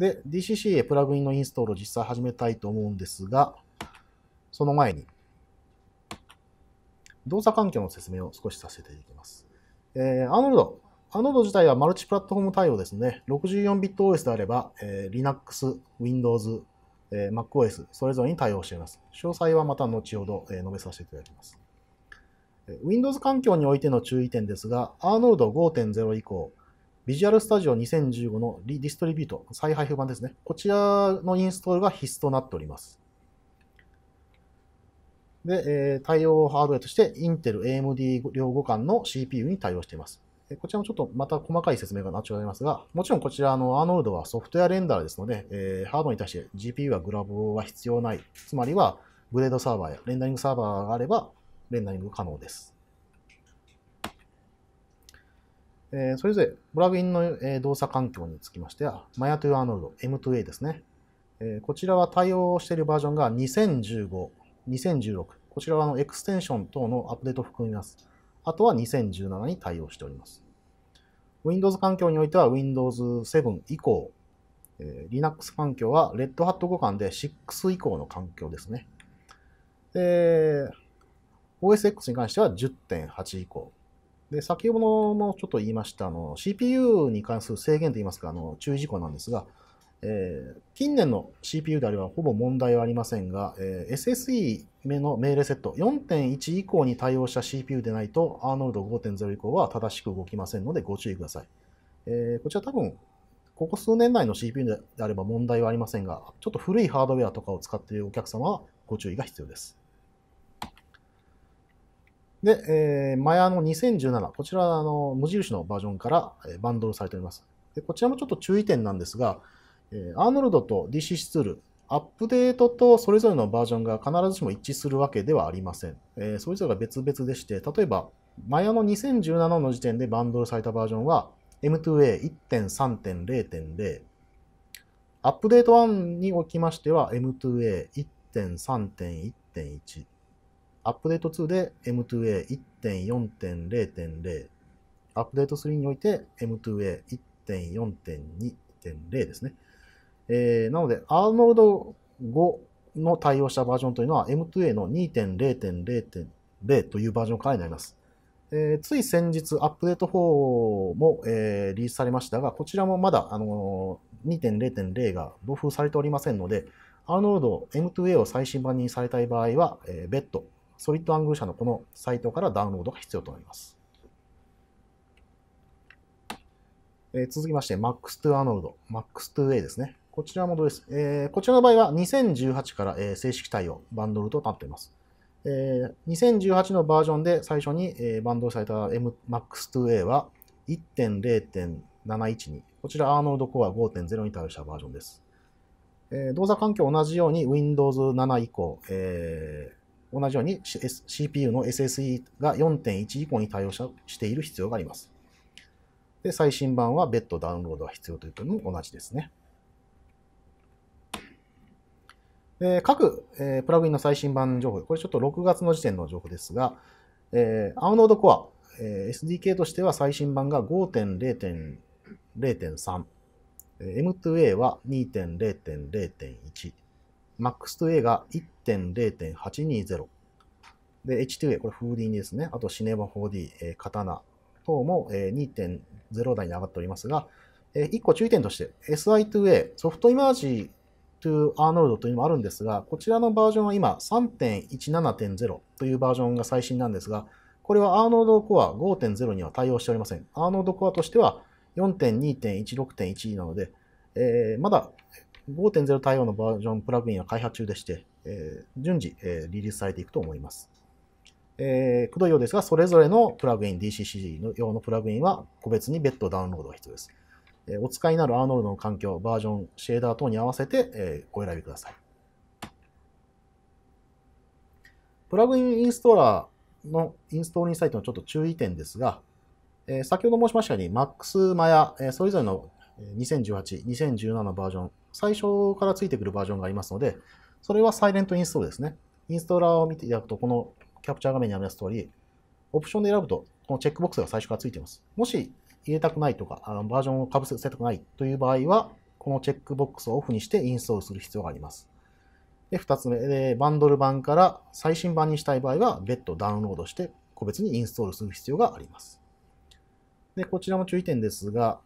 で、d c c へプラグインのインストールを実際始めたいと思うんですが、その前に、動作環境の説明を少しさせていただきます。えー、アーノルド。アーノルド自体はマルチプラットフォーム対応ですね。64bit OS であれば、えー、Linux、Windows、えー、MacOS、それぞれに対応しています。詳細はまた後ほど、えー、述べさせていただきます。Windows 環境においての注意点ですが、アーノルド5.0以降、ビジュアルスタジオ2015のリディストリビュート、再配布版ですね。こちらのインストールが必須となっております。で、えー、対応ハードウェアとして、インテル、AMD 両互換の CPU に対応しています。こちらもちょっとまた細かい説明がなっちゃいますが、もちろんこちらのアーノルドはソフトウェアレンダーですので、えー、ハードに対して GPU はグラボは必要ない。つまりは、ブレードサーバーやレンダリングサーバーがあれば、レンダリング可能です。えー、それぞれブラグインの、えー、動作環境につきましては、Maya to Arnold M2A ですね、えー。こちらは対応しているバージョンが2015、2016。こちらはのエクステンション等のアップデートを含みます。あとは2017に対応しております。Windows 環境においては Windows 7以降、えー、Linux 環境は Red Hat 互換で6以降の環境ですね。OSX に関しては10.8以降。で、先ほどもちょっと言いました、あの、CPU に関する制限といいますか、あの、注意事項なんですが、えー、近年の CPU であればほぼ問題はありませんが、えー、SSE の命令セット4.1以降に対応した CPU でないと、アーノルド5.0以降は正しく動きませんのでご注意ください。えー、こちら多分、ここ数年内の CPU であれば問題はありませんが、ちょっと古いハードウェアとかを使っているお客様はご注意が必要です。で、えー、マヤの2017、こちらの無印のバージョンからバンドルされております。でこちらもちょっと注意点なんですが、えアーノルドと DC ツール、アップデートとそれぞれのバージョンが必ずしも一致するわけではありません。えそれぞれが別々でして、例えば、マヤの2017の時点でバンドルされたバージョンは M2A1.3.0.0、アップデート1におきましては M2A1.3.1.1、アップデート2で M2A1.4.0.0、アップデート3において M2A1.4.2.0 ですね。えー、なので、アーノルド5の対応したバージョンというのは M2A の2.0.0.0というバージョンからになります。えー、つい先日、アップデート4も、えー、リリースされましたが、こちらもまだ、あのー、2.0.0が同封されておりませんので、アーノード M2A を最新版にされたい場合は、えー、別途ソリッドアングル社のこのサイトからダウンロードが必要となります。えー、続きまして、Max2Anode、Max2A ですね。こちらもどうです、えー、こちらの場合は2018から、えー、正式対応、バンドルとなっています。えー、2018のバージョンで最初に、えー、バンドルされた Max2A は1.0.712。こちらアーノルドコア5.0に対応したバージョンです。えー、動作環境同じように Windows 7以降、えー、同じように CPU の SSE が4.1以降に対応している必要があります。で、最新版は別途ダウンロードが必要というと、も同じですね。で各、えー、プラグインの最新版情報、これちょっと6月の時点の情報ですが、えー、a ノードコア、えー、SDK としては最新版が5.0.0.3、M2A は2.0.0.1、MAX 2 A が1.0.820。で、H2A、これフーディンですね。あとシネバ 4D、えー、刀等も、え2.0台に上がっておりますが、えー、1個注意点として SI2A、ソフトイマージーゥーアーノルドというのもあるんですが、こちらのバージョンは今3.17.0というバージョンが最新なんですが、これはアーノルドコア5.0には対応しておりません。アーノルドコアとしては4.2.16.1なので、えー、まだ5.0対応のバージョンプラグインは開発中でして、えー、順次、えー、リリースされていくと思います。えー、くどいようですが、それぞれのプラグイン、DCCG の用のプラグインは個別に別途ダウンロードが必要です。えー、お使いになるアーノルドの環境、バージョン、シェーダー等に合わせて、えー、お選びください。プラグインインストーラーのインストールにサイトのちょっと注意点ですが、えー、先ほど申しましたように、MaxMaya、えー、それぞれの2018、2017バージョン、最初からついてくるバージョンがありますので、それはサイレントインストールですね。インストーラーを見ていただくと、このキャプチャー画面にあります通り、オプションで選ぶと、このチェックボックスが最初からついています。もし入れたくないとか、あのバージョンをかぶせたくないという場合は、このチェックボックスをオフにしてインストールする必要があります。で、2つ目で、バンドル版から最新版にしたい場合は、別途ダウンロードして、個別にインストールする必要があります。で、こちらも注意点ですが、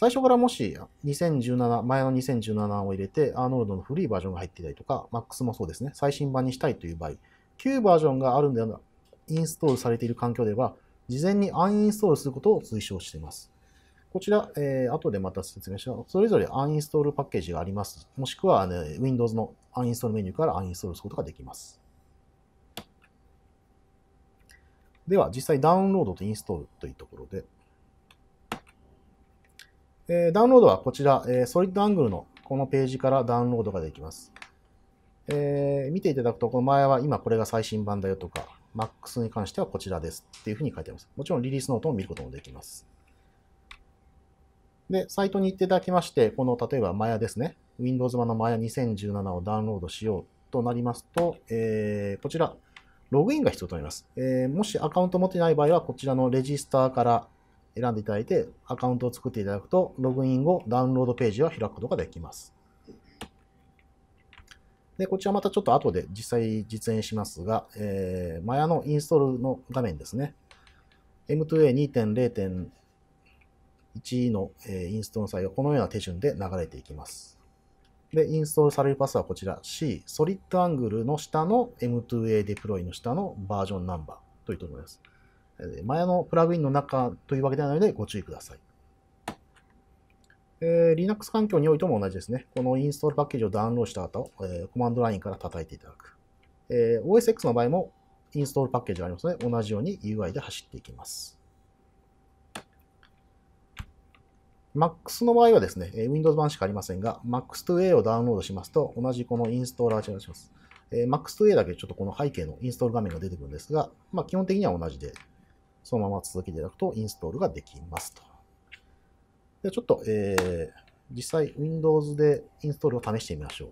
最初からもし2017、前の2017を入れて、アーノルドの古いバージョンが入っていたりとか、MAX もそうですね、最新版にしたいという場合、旧バージョンがあるんでインストールされている環境では、事前にアンインストールすることを推奨しています。こちら、えー、後でまた説明します。それぞれアンインストールパッケージがあります。もしくは、ね、Windows のアンインストールメニューからアンインストールすることができます。では、実際ダウンロードとインストールというところで、えダウンロードはこちら、えソリッドアングルのこのページからダウンロードができます。えー、見ていただくと、この前は今これが最新版だよとか、MAX に関してはこちらですっていうふうに書いてあります。もちろんリリースノートも見ることもできます。で、サイトに行っていただきまして、この例えば Maya ですね。Windows 版の Maya 2017をダウンロードしようとなりますと、えー、こちら、ログインが必要となります。えー、もしアカウント持ってない場合は、こちらのレジスターから選んでいただいて、アカウントを作っていただくと、ログイン後、ダウンロードページを開くことができます。で、こちらまたちょっと後で実際実演しますが、えー、マヤのインストールの画面ですね。M2A2.0.1 の、えインストールの際はこのような手順で流れていきます。で、インストールされるパスはこちら C、ソリッドアングルの下の M2A デプロイの下のバージョンナンバーというところです。前のプラグインの中というわけではないのでご注意ください。えー、Linux 環境においても同じですね。このインストールパッケージをダウンロードした後、えー、コマンドラインから叩いていただく。えー、OSX の場合もインストールパッケージがありますので、同じように UI で走っていきます。MAX の場合はですね、Windows 版しかありませんが、MAX2A をダウンロードしますと、同じこのインストーラーをします。MAX2A だけちょっとこの背景のインストール画面が出てくるんですが、まあ、基本的には同じでそのまま続けていただくとインストールができますと。でちょっと、えー、実際 Windows でインストールを試してみましょう。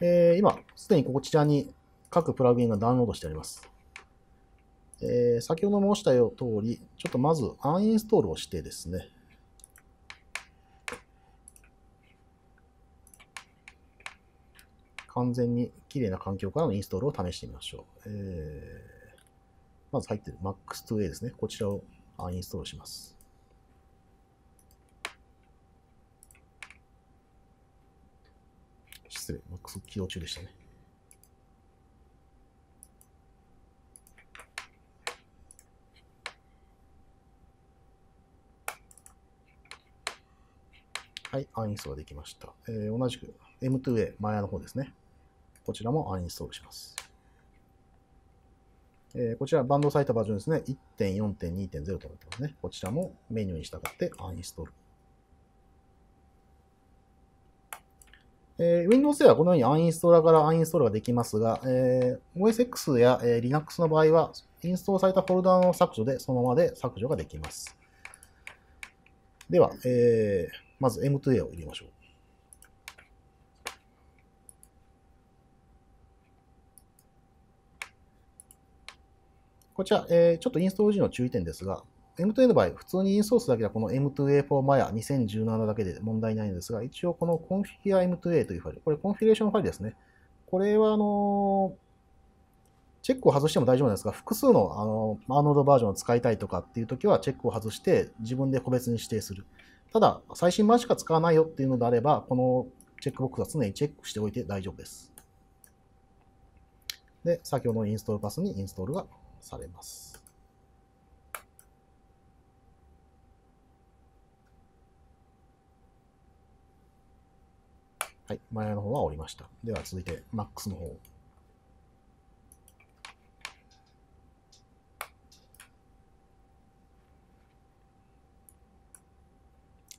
えー、今、すでにこちらに各プラグインがダウンロードしてあります。えー、先ほど申したよ通り、ちょっとまずアンインストールをしてですね、完全に綺麗な環境からのインストールを試してみましょう。えー、まず入ってる Max2A ですね。こちらをアインストールします。失礼。Max 起動中でしたね。はい、アンインストーができました。えー、同じく M2A、マヤの方ですね。こちらもアンインストールします。えー、こちらバンドサイトバージョンですね。1.4.2.0となってますね。こちらもメニューに従ってアンインストール。えー、Windows ではこのようにアンインストーラーからアンインストールができますが、えー、OSX や、えー、Linux の場合は、インストールされたフォルダの削除でそのままで削除ができます。では、えー、まず M2A を入れましょう。こちら、えー、ちょっとインストール時の注意点ですが、M2A の場合、普通にインストールるだけではこの M2A4 マ a 2017だけで問題ないんですが、一応この config.m2a というファイル、これコンフィレーションファイルですね。これはあのチェックを外しても大丈夫なんですが、複数のあのアーノードバージョンを使いたいとかっていう時はチェックを外して自分で個別に指定する。ただ、最新版しか使わないよっていうのであれば、このチェックボックスは常にチェックしておいて大丈夫です。で、先ほどのインストールパスにインストールがされます。はい、前の方は折りました。では続いて MAX の方。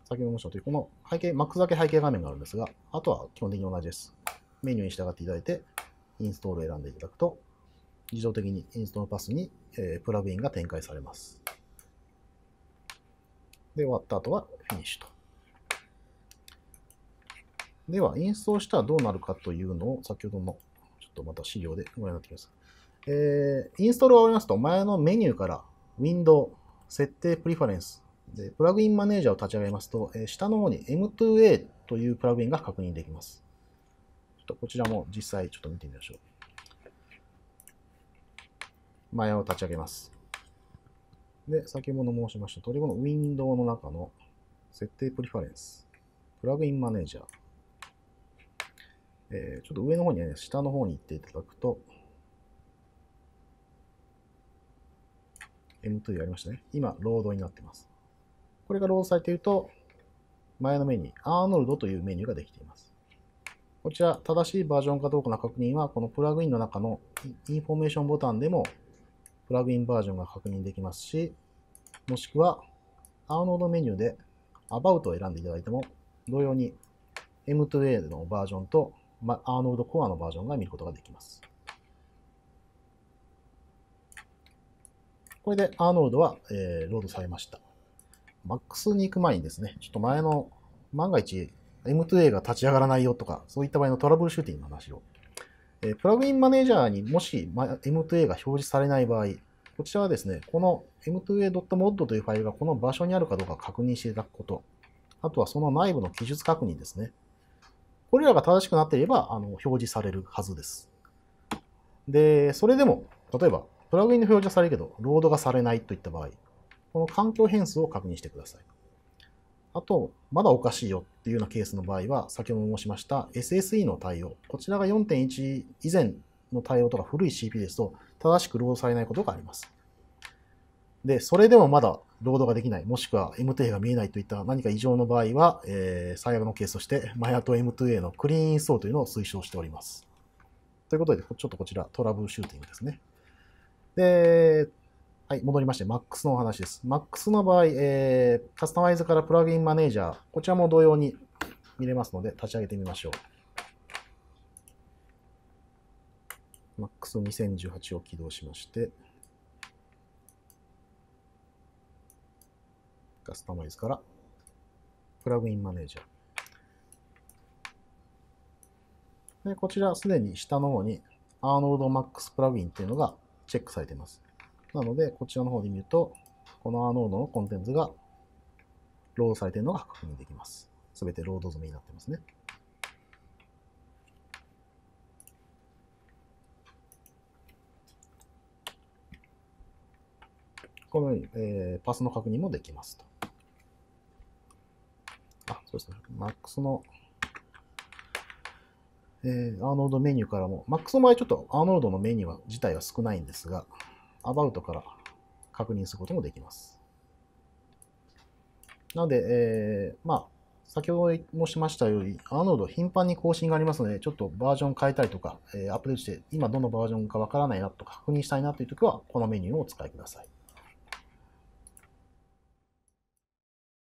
先ほど申したという、この背景、MAX だけ背景画面があるんですが、あとは基本的に同じです。メニューに従っていただいて、インストールを選んでいただくと、自動的にインストのパスに、えプラグインが展開されます。で、終わった後はフィニッシュと。では、インストールしたらどうなるかというのを、先ほどの、ちょっとまた資料でご覧になってください。えー、インストールが終わりますと、前のメニューから、ウィンドウ、設定プリファレンス、でプラグインマネージャーを立ち上げますと、えー、下の方に M2A というプラグインが確認できます。ちょっとこちらも実際ちょっと見てみましょう。マヤを立ち上げます。で、先ほど申しました通り、このウィンドウの中の設定プリファレンス、プラグインマネージャー、えー、ちょっと上の方にね、下の方に行っていただくと、M2 やりましたね。今、ロードになっています。これがロードされていると、前のメニュー、アーノルドというメニューができています。こちら、正しいバージョンかどうかの確認は、このプラグインの中のインフォメーションボタンでもプラグインバージョンが確認できますし、もしくは、アーノードメニューで About を選んでいただいても、同様に M2A のバージョンとアーノードコアのバージョンが見ることができます。これでアーノードは、えー、ロードされました。MAX に行く前にですね、ちょっと前の万が一 M2A が立ち上がらないよとか、そういった場合のトラブルシューティングの話をえプラグインマネージャーにもし M2A が表示されない場合、こちらはですね、この m2a.mod というファイルがこの場所にあるかどうか確認していただくこと、あとはその内部の記述確認ですね。これらが正しくなっていればあの表示されるはずです。で、それでも、例えば、プラグインの表示はされるけど、ロードがされないといった場合、この環境変数を確認してください。あと、まだおかしいよっていうようなケースの場合は、先ほど申しました SSE の対応。こちらが4.1以前の対応とか古い CPU ですと、正しくロードされないことがあります。で、それでもまだロードができない、もしくは M2A が見えないといった何か異常の場合は、えー、最悪のケースとして、マヤと M2A のクリーンインストールというのを推奨しております。ということで、ちょっとこちらトラブルシューティングですね。で、はい、戻りまして、MAX のお話です。MAX の場合、えー、カスタマイズからプラグインマネージャー、こちらも同様に見れますので、立ち上げてみましょう。MAX2018 を起動しまして、カスタマイズからプラグインマネージャー。でこちら、すでに下の方にアーノードマ m a x プラグインというのがチェックされています。なので、こちらの方で見ると、このアーノードのコンテンツがロードされているのが確認できます。すべてロード済みになってますね。このように、えー、パスの確認もできますと。あ、そうですね。MAX の、えー、アーノードメニューからも、MAX の場合ちょっとアーノードのメニュー自体は少ないんですが、アバウトから確認することもできます。なので、えー、まあ、先ほど申しましたように、アーノード頻繁に更新がありますので、ちょっとバージョン変えたりとか、えー、アップデートして、今どのバージョンかわからないなとか、確認したいなというときは、このメニューをお使いください。